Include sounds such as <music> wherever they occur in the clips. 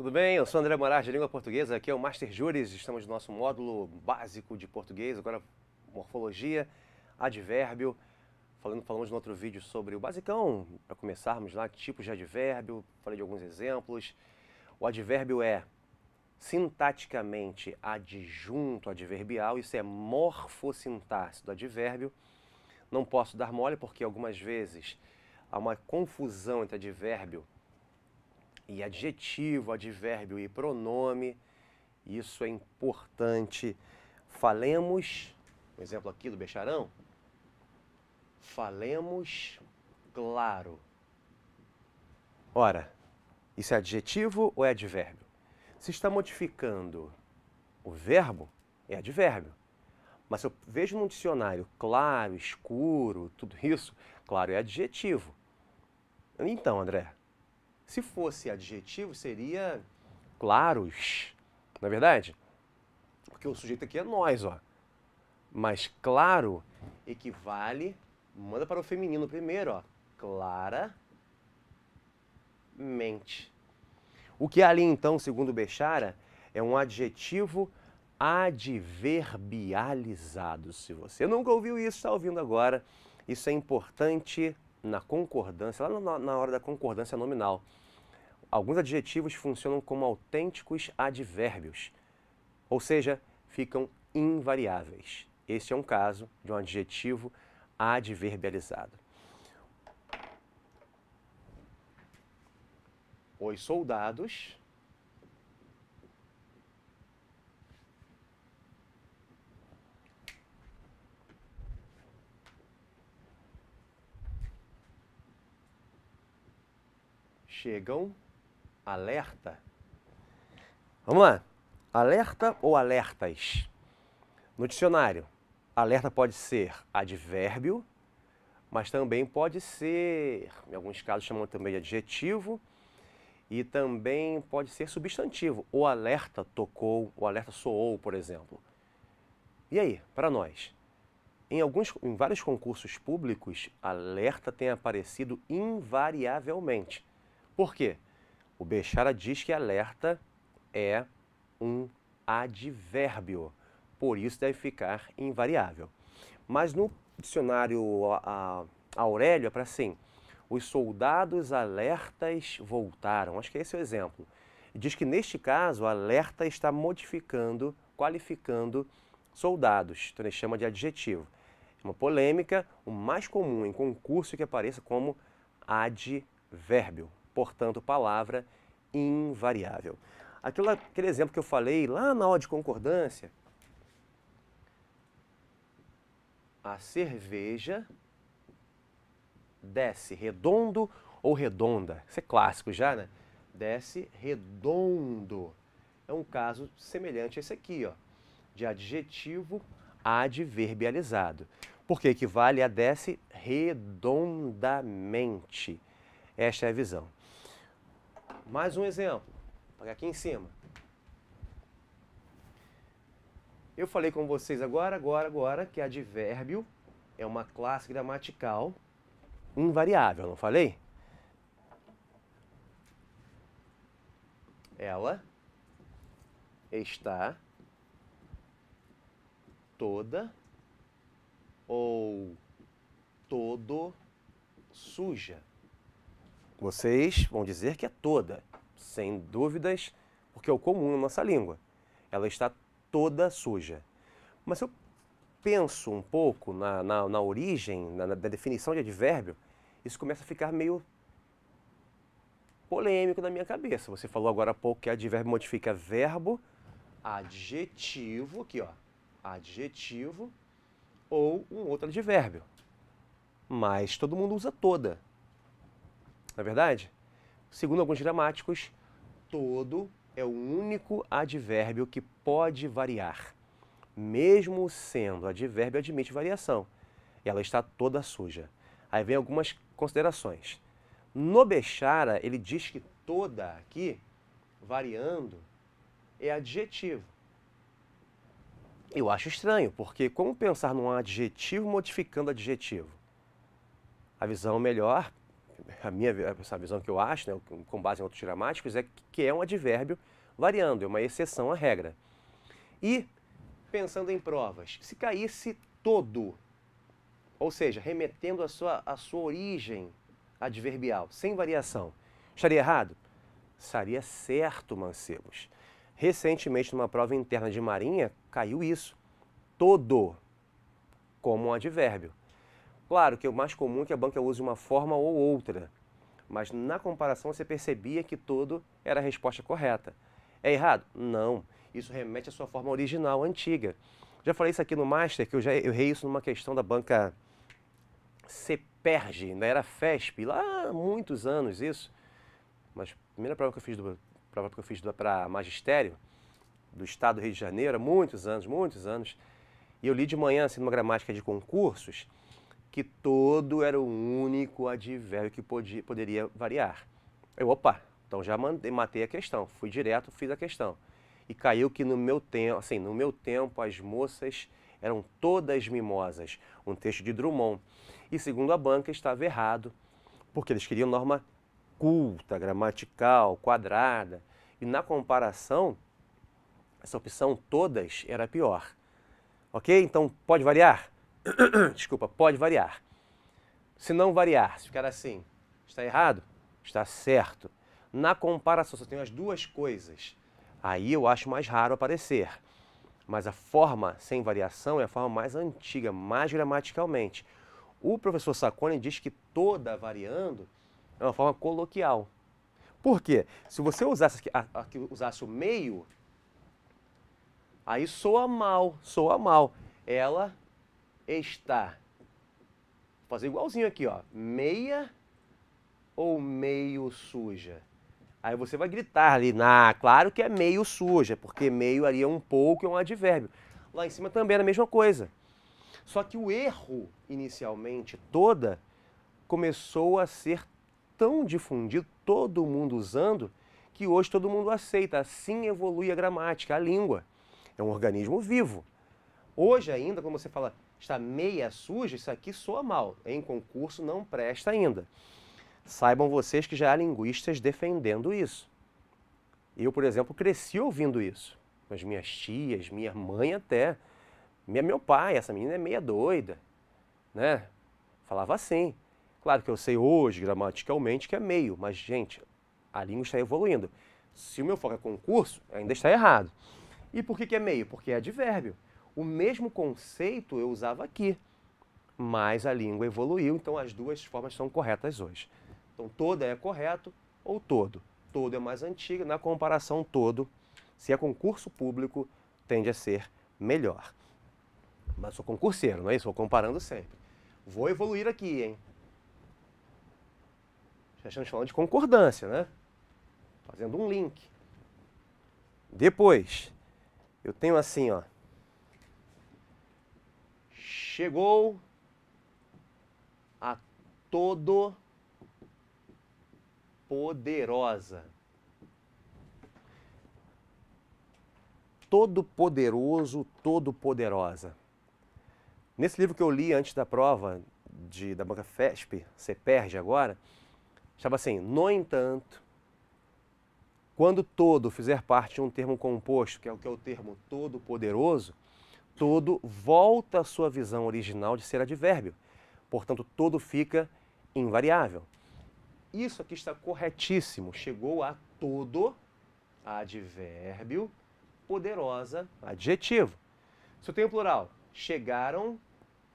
Tudo bem? Eu sou André Moraes, de Língua Portuguesa. Aqui é o Master Júris. Estamos no nosso módulo básico de português, agora morfologia, advérbio. Falando, falamos no outro vídeo sobre o basicão, para começarmos lá, tipos de advérbio, falei de alguns exemplos. O advérbio é sintaticamente adjunto adverbial, isso é morfossintaxe do advérbio. Não posso dar mole porque algumas vezes há uma confusão entre advérbio e adjetivo, advérbio e pronome. Isso é importante. Falemos, um exemplo aqui do Becharão. Falemos claro. Ora, isso é adjetivo ou é advérbio? Se está modificando o verbo, é advérbio. Mas se eu vejo num dicionário claro, escuro, tudo isso, claro é adjetivo. Então, André, se fosse adjetivo, seria claros, não é verdade? Porque o sujeito aqui é nós, ó. Mas claro equivale, manda para o feminino primeiro, ó. Clara mente. O que ali então, segundo Bechara, é um adjetivo adverbializado. Se você nunca ouviu isso, está ouvindo agora. Isso é importante na concordância, lá na hora da concordância nominal. Alguns adjetivos funcionam como autênticos advérbios, ou seja, ficam invariáveis. Este é um caso de um adjetivo adverbializado. Os soldados chegam alerta. Vamos lá. Alerta ou alertas? No dicionário, alerta pode ser advérbio, mas também pode ser, em alguns casos chamam também de adjetivo, e também pode ser substantivo. O alerta tocou, o alerta soou, por exemplo. E aí, para nós? Em, alguns, em vários concursos públicos, alerta tem aparecido invariavelmente. Por quê? O Bechara diz que alerta é um advérbio, por isso deve ficar invariável. Mas no dicionário a, a Aurélio é para assim, os soldados alertas voltaram. Acho que esse é o exemplo. Diz que neste caso, alerta está modificando, qualificando soldados. Então ele chama de adjetivo. É uma polêmica, o mais comum em concurso que apareça como advérbio portanto, palavra invariável. Aquilo, aquele exemplo que eu falei lá na aula de concordância, a cerveja desce redondo ou redonda. Isso é clássico já, né? Desce redondo. É um caso semelhante a esse aqui, ó, de adjetivo adverbializado, porque equivale a desce redondamente. Esta é a visão. Mais um exemplo, para aqui em cima. Eu falei com vocês agora, agora, agora, que advérbio é uma classe gramatical invariável, não falei? Ela está toda ou todo suja. Vocês vão dizer que é toda, sem dúvidas, porque é o comum na nossa língua. Ela está toda suja. Mas se eu penso um pouco na, na, na origem, na, na definição de advérbio, isso começa a ficar meio polêmico na minha cabeça. Você falou agora há pouco que advérbio modifica verbo, adjetivo, aqui ó, adjetivo ou um outro advérbio. Mas todo mundo usa toda na é verdade? Segundo alguns gramáticos, todo é o único advérbio que pode variar. Mesmo sendo advérbio, admite variação. Ela está toda suja. Aí vem algumas considerações. No Bechara, ele diz que toda aqui, variando, é adjetivo. Eu acho estranho, porque como pensar num adjetivo modificando adjetivo? A visão é melhor a minha essa visão que eu acho, né, com base em outros gramáticos, é que é um advérbio variando, é uma exceção à regra. E, pensando em provas, se caísse todo, ou seja, remetendo a sua, à sua origem adverbial, sem variação, estaria errado? Estaria certo, mancebos. Recentemente, numa prova interna de Marinha, caiu isso. Todo, como um advérbio. Claro que o mais comum é que a banca use uma forma ou outra, mas na comparação você percebia que todo era a resposta correta. É errado? Não. Isso remete à sua forma original, antiga. Já falei isso aqui no Master, que eu já errei isso numa questão da banca CEPERG, na né? era FESP, lá há muitos anos isso. Mas a primeira prova que eu fiz do prova que eu fiz para magistério do estado do Rio de Janeiro, há muitos anos, muitos anos. E eu li de manhã assim numa gramática de concursos que todo era o único advérbio que podia, poderia variar. Eu, opa, então já mandei, matei a questão, fui direto, fiz a questão. E caiu que no meu tempo, assim, no meu tempo as moças eram todas mimosas, um texto de Drummond. E segundo a banca estava errado, porque eles queriam norma culta, gramatical, quadrada. E na comparação, essa opção todas era pior. Ok? Então pode variar? <coughs> desculpa, pode variar. Se não variar, se ficar assim, está errado? Está certo. Na comparação, se eu tenho as duas coisas, aí eu acho mais raro aparecer. Mas a forma sem variação é a forma mais antiga, mais gramaticalmente. O professor Sacconi diz que toda variando é uma forma coloquial. Por quê? Se você usasse, usasse o meio, aí soa mal, soa mal. Ela está. Vou fazer igualzinho aqui, ó. Meia ou meio suja? Aí você vai gritar ali, na, claro que é meio suja, porque meio ali é um pouco, é um advérbio. Lá em cima também era é a mesma coisa. Só que o erro, inicialmente, toda, começou a ser tão difundido, todo mundo usando, que hoje todo mundo aceita. Assim evolui a gramática, a língua. É um organismo vivo. Hoje ainda, quando você fala está meia suja, isso aqui soa mal. Em concurso não presta ainda. Saibam vocês que já há linguistas defendendo isso. Eu, por exemplo, cresci ouvindo isso. As minhas tias, minha mãe até, minha, meu pai, essa menina é meia doida, né? Falava assim. Claro que eu sei hoje, gramaticalmente, que é meio, mas, gente, a língua está evoluindo. Se o meu foco é concurso, ainda está errado. E por que, que é meio? Porque é advérbio. O mesmo conceito eu usava aqui, mas a língua evoluiu, então as duas formas são corretas hoje. Então toda é correto ou todo. Todo é mais antigo, na comparação todo, se é concurso público, tende a ser melhor. Mas sou concurseiro, não é isso? Vou comparando sempre. Vou evoluir aqui, hein? Já estamos falando de concordância, né? Fazendo um link. Depois, eu tenho assim, ó chegou a todo poderosa. Todo poderoso, todo poderosa. Nesse livro que eu li antes da prova de, da banca FESP, perde agora, estava assim, no entanto, quando todo fizer parte de um termo composto, que é o que é o termo todo poderoso, todo volta à sua visão original de ser advérbio. Portanto, todo fica invariável. Isso aqui está corretíssimo. Chegou a todo, advérbio, poderosa, adjetivo. Se eu tenho plural, chegaram,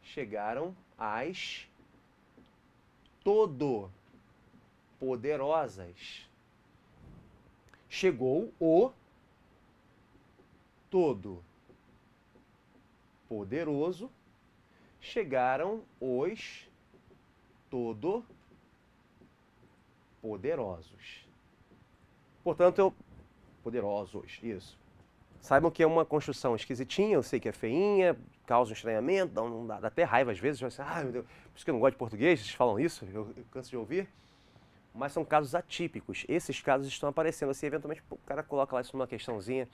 chegaram as todo poderosas. Chegou o todo poderoso, chegaram os todo poderosos. Portanto, eu poderosos, isso. Saibam que é uma construção esquisitinha, eu sei que é feinha, causa um estranhamento, dá, dá até raiva às vezes, mas, assim, ah, meu Deus, por isso que eu não gosto de português, vocês falam isso, eu, eu canso de ouvir. Mas são casos atípicos. Esses casos estão aparecendo, assim, eventualmente o cara coloca lá isso numa questãozinha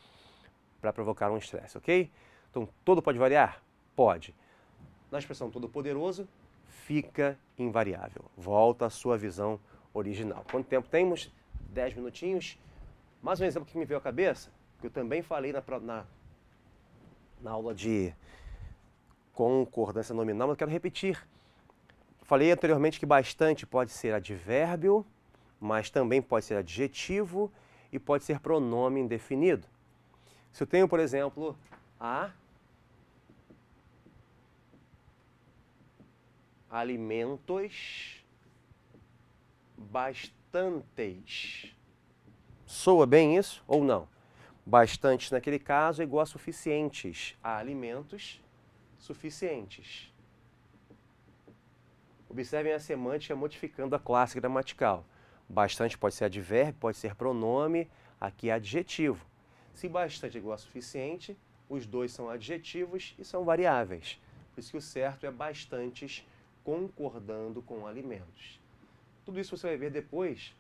para provocar um estresse, ok? Então, todo pode variar? Pode. Na expressão todo-poderoso, fica invariável. Volta à sua visão original. Quanto tempo temos? Dez minutinhos. Mais um exemplo que me veio à cabeça, que eu também falei na, na, na aula de concordância nominal, mas eu quero repetir. Falei anteriormente que bastante pode ser advérbio, mas também pode ser adjetivo e pode ser pronome indefinido. Se eu tenho, por exemplo, a alimentos bastantes. Soa bem isso ou não? Bastantes naquele caso é igual a suficientes. alimentos suficientes. Observem a semântica modificando a classe gramatical. Bastante pode ser advérbio, pode ser pronome, aqui é adjetivo. Se bastante é igual a suficiente, os dois são adjetivos e são variáveis. Por isso que o certo é bastantes concordando com alimentos. Tudo isso você vai ver depois,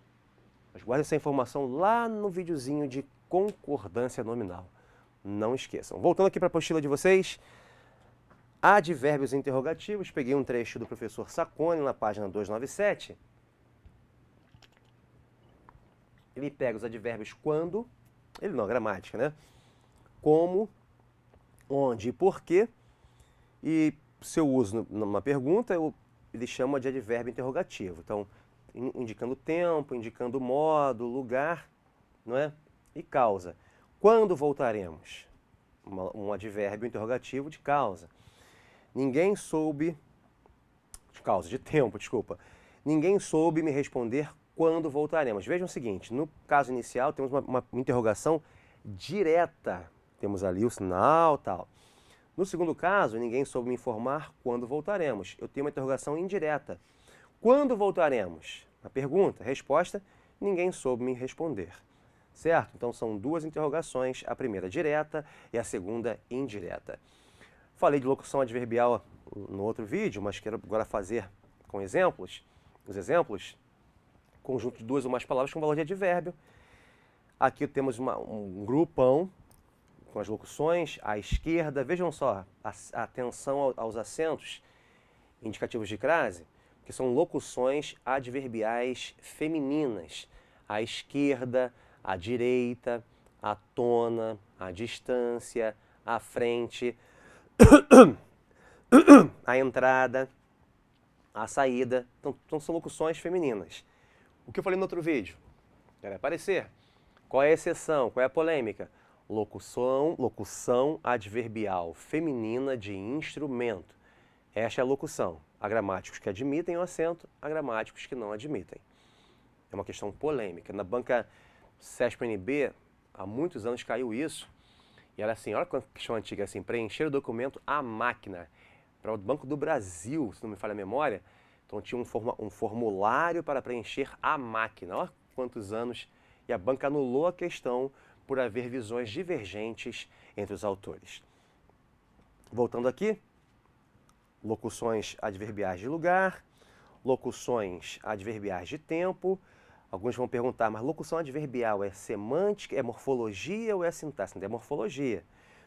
mas guarde essa informação lá no videozinho de concordância nominal. Não esqueçam. Voltando aqui para a apostila de vocês, advérbios interrogativos, peguei um trecho do professor Sacconi na página 297. Ele pega os advérbios quando, ele não, gramática, né? Como, onde e porquê. E seu uso numa pergunta, ele chama de advérbio interrogativo. Então, indicando tempo, indicando modo, lugar, não é? E causa. Quando voltaremos? um advérbio interrogativo de causa. Ninguém soube de causa de tempo, desculpa. Ninguém soube me responder quando voltaremos. Vejam o seguinte, no caso inicial temos uma, uma interrogação direta. Temos ali o sinal, tal. No segundo caso, ninguém soube me informar quando voltaremos. Eu tenho uma interrogação indireta. Quando voltaremos? A pergunta, a resposta, ninguém soube me responder. Certo? Então são duas interrogações, a primeira direta e a segunda indireta. Falei de locução adverbial no outro vídeo, mas quero agora fazer com exemplos, os exemplos, conjunto de duas ou mais palavras com valor de advérbio. Aqui temos uma, um grupão com as locuções, à esquerda, vejam só a, atenção aos acentos indicativos de crase, que são locuções adverbiais femininas, à esquerda, à direita, à tona, à distância, à frente, <coughs> à entrada, à saída. Então, então são locuções femininas. O que eu falei no outro vídeo, era aparecer. Qual é a exceção? Qual é a polêmica? Locução, locução adverbial feminina de instrumento. Esta é a locução. Há gramáticos que admitem o acento, há gramáticos que não admitem. É uma questão polêmica. Na banca CESP-NB, há muitos anos caiu isso. E era assim, olha quanta questão antiga, assim, preencher o documento à máquina. Para o Banco do Brasil, se não me falha a memória, então tinha um, um formulário para preencher à máquina. Olha quantos anos. E a banca anulou a questão por haver visões divergentes entre os autores. Voltando aqui, locuções adverbiais de lugar, locuções adverbiais de tempo. Alguns vão perguntar, mas locução adverbial é semântica, é morfologia ou é sintaxe? é morfologia,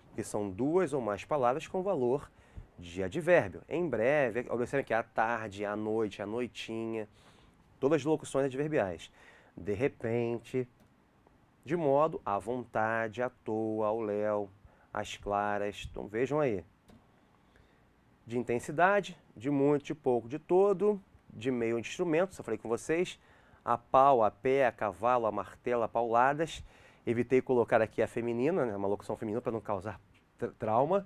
porque são duas ou mais palavras com valor de advérbio. Em breve, observem que a é tarde, a noite, a noitinha, todas as locuções adverbiais. De repente, de modo à vontade, à toa, ao léu, às claras. Então vejam aí. De intensidade, de muito, de pouco, de todo, de meio de instrumentos, eu falei com vocês, a pau, a pé, a cavalo, a martelo, a pauladas. Evitei colocar aqui a feminina, né, uma locução feminina para não causar trauma.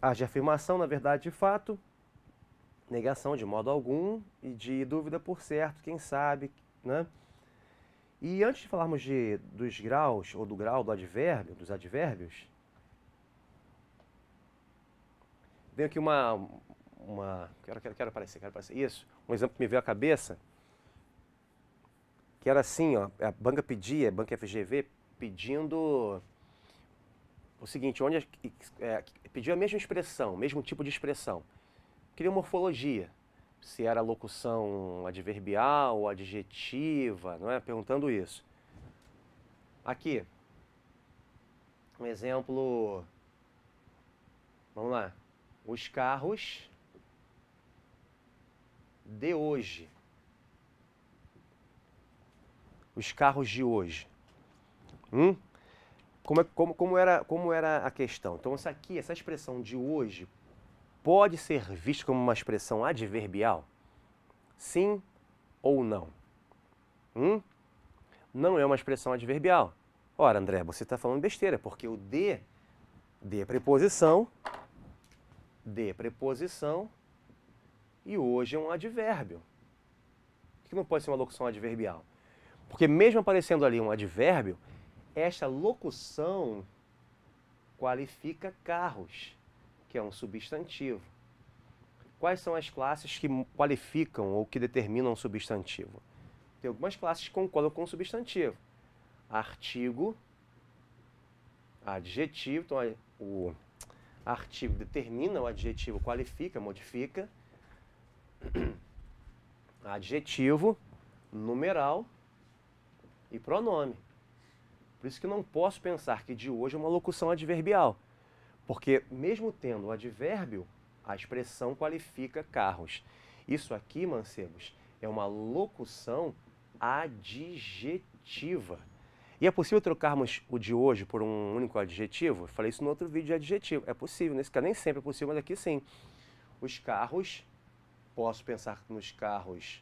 A de afirmação, na verdade, de fato, negação de modo algum e de dúvida por certo, quem sabe, né? E antes de falarmos de, dos graus, ou do grau do advérbio, dos advérbios, veio aqui uma. uma quero, quero, quero aparecer, quero aparecer. Isso. Um exemplo que me veio à cabeça, que era assim, ó, a banca pedia, a banca FGV, pedindo o seguinte, onde é, é, pediu a mesma expressão, mesmo tipo de expressão. Queria morfologia se era locução adverbial, adjetiva, não é? Perguntando isso. Aqui, um exemplo. Vamos lá. Os carros de hoje. Os carros de hoje. Hum? Como, é, como, como, era, como era a questão? Então, essa aqui, essa expressão de hoje, pode ser visto como uma expressão adverbial? Sim ou não? Hum? Não é uma expressão adverbial. Ora, André, você está falando besteira, porque o de, de preposição, de preposição, e hoje é um advérbio. Por que não pode ser uma locução adverbial? Porque mesmo aparecendo ali um advérbio, esta locução qualifica carros que é um substantivo. Quais são as classes que qualificam ou que determinam um substantivo? Tem algumas classes que concordam com o substantivo. Artigo, adjetivo, então o artigo determina o adjetivo, qualifica, modifica. <clears throat> Adjetivo, numeral e pronome. Por isso que não posso pensar que de hoje é uma locução adverbial. Porque, mesmo tendo o advérbio, a expressão qualifica carros. Isso aqui, mancebos, é uma locução adjetiva. E é possível trocarmos o de hoje por um único adjetivo? Eu falei isso no outro vídeo de adjetivo. É possível, nesse né? caso nem sempre é possível, mas aqui sim. Os carros, posso pensar nos carros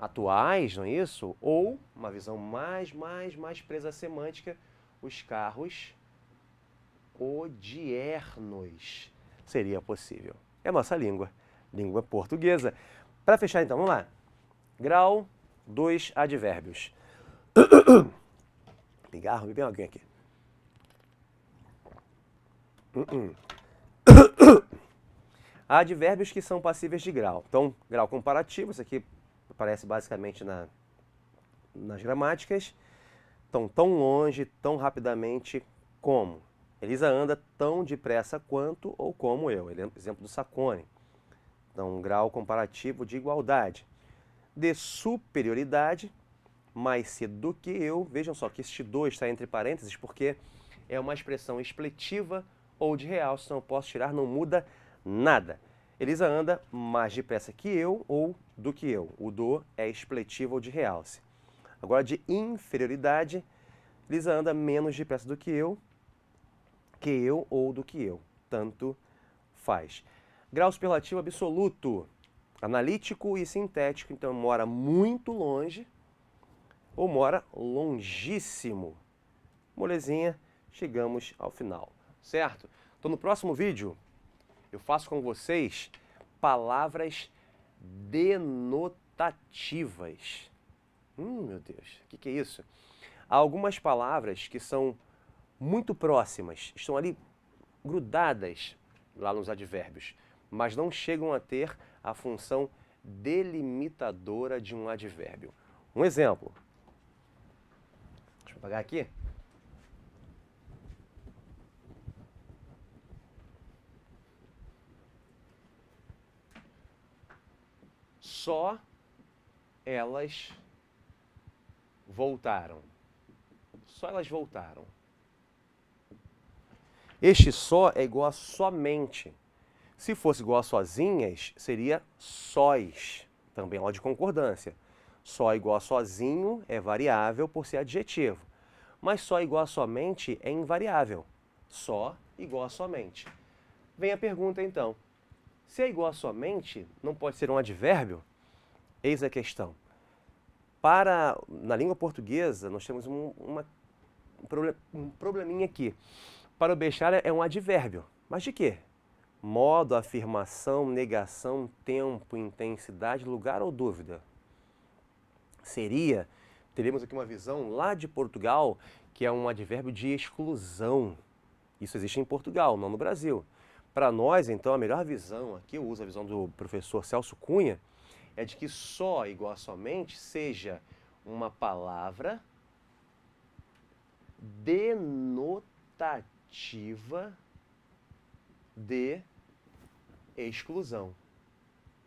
atuais, não é isso? Ou, uma visão mais, mais, mais presa semântica, os carros odiernos seria possível. É a nossa língua, língua portuguesa. Para fechar, então, vamos lá. Grau dois advérbios. Pigarro, <coughs> me alguém aqui. <coughs> advérbios que são passíveis de grau. Então, grau comparativo, isso aqui aparece basicamente na, nas gramáticas. Então, tão longe, tão rapidamente como. Elisa anda tão depressa quanto ou como eu. Ele é um exemplo do Sacone. Então, um grau comparativo de igualdade. De superioridade, mais cedo do que eu. Vejam só que este do está entre parênteses porque é uma expressão expletiva ou de realce, não posso tirar, não muda nada. Elisa anda mais depressa que eu ou do que eu. O do é expletivo ou de realce. Agora, de inferioridade, Elisa anda menos depressa do que eu, que eu ou do que eu, tanto faz. Grau superlativo absoluto, analítico e sintético, então mora muito longe ou mora longíssimo. Molezinha, chegamos ao final, certo? Então no próximo vídeo eu faço com vocês palavras denotativas. Hum, meu Deus, o que, que é isso? Há algumas palavras que são muito próximas, estão ali grudadas lá nos advérbios, mas não chegam a ter a função delimitadora de um advérbio. Um exemplo. Deixa eu apagar aqui. Só elas voltaram. Só elas voltaram. Este só é igual a somente. Se fosse igual a sozinhas, seria sóis. Também ó é de concordância. Só igual a sozinho é variável por ser adjetivo. Mas só igual a somente é invariável. Só igual a somente. Vem a pergunta então. Se é igual a somente, não pode ser um advérbio? Eis a questão. Para, na língua portuguesa, nós temos um, uma, um probleminha aqui. Para o Bechara é um advérbio. Mas de quê? Modo, afirmação, negação, tempo, intensidade, lugar ou dúvida? Seria, teremos aqui uma visão lá de Portugal, que é um advérbio de exclusão. Isso existe em Portugal, não no Brasil. Para nós, então, a melhor visão, aqui eu uso a visão do professor Celso Cunha, é de que só igual a somente seja uma palavra denotativa ativa de exclusão.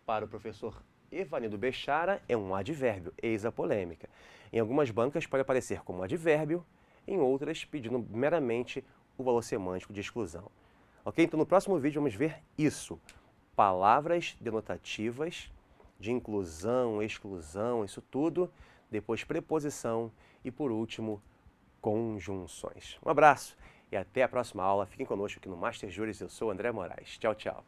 Para o professor Evanido Bechara, é um advérbio, eis a polêmica. Em algumas bancas pode aparecer como advérbio, em outras pedindo meramente o valor semântico de exclusão. Ok? Então no próximo vídeo vamos ver isso. Palavras denotativas de inclusão, exclusão, isso tudo. Depois preposição e por último conjunções. Um abraço! e até a próxima aula. Fiquem conosco aqui no Master Júris. Eu sou André Moraes. Tchau, tchau.